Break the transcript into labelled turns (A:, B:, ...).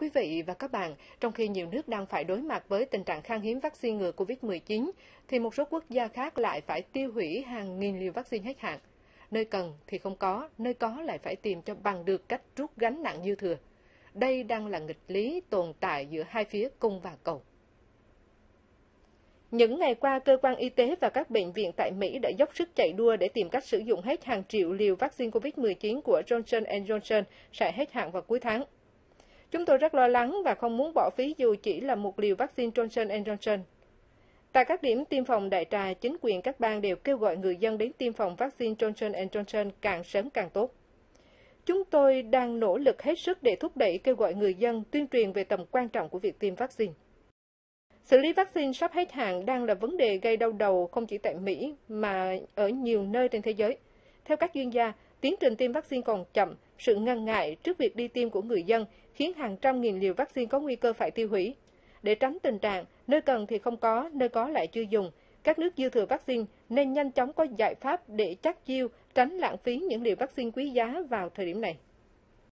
A: Quý vị và các bạn, trong khi nhiều nước đang phải đối mặt với tình trạng khan hiếm vaccine ngừa COVID-19, thì một số quốc gia khác lại phải tiêu hủy hàng nghìn liều vaccine hết hạn. Nơi cần thì không có, nơi có lại phải tìm cho bằng được cách rút gánh nặng dư thừa. Đây đang là nghịch lý tồn tại giữa hai phía cung và cầu. Những ngày qua, cơ quan y tế và các bệnh viện tại Mỹ đã dốc sức chạy đua để tìm cách sử dụng hết hàng triệu liều vaccine COVID-19 của Johnson Johnson sẽ hết hạn vào cuối tháng tôi rất lo lắng và không muốn bỏ phí dù chỉ là một liều vaccine Johnson Johnson. Tại các điểm tiêm phòng đại trà, chính quyền các bang đều kêu gọi người dân đến tiêm phòng vaccine Johnson Johnson càng sớm càng tốt. Chúng tôi đang nỗ lực hết sức để thúc đẩy kêu gọi người dân tuyên truyền về tầm quan trọng của việc tiêm vaccine. Xử lý vaccine sắp hết hạn đang là vấn đề gây đau đầu không chỉ tại Mỹ mà ở nhiều nơi trên thế giới. Theo các chuyên gia, Tiến trình tiêm vaccine còn chậm, sự ngăn ngại trước việc đi tiêm của người dân khiến hàng trăm nghìn liều vaccine có nguy cơ phải tiêu hủy. Để tránh tình trạng, nơi cần thì không có, nơi có lại chưa dùng, các nước dư thừa vaccine nên nhanh chóng có giải pháp để chắc chiêu, tránh lãng phí những liều vaccine quý giá vào thời điểm này.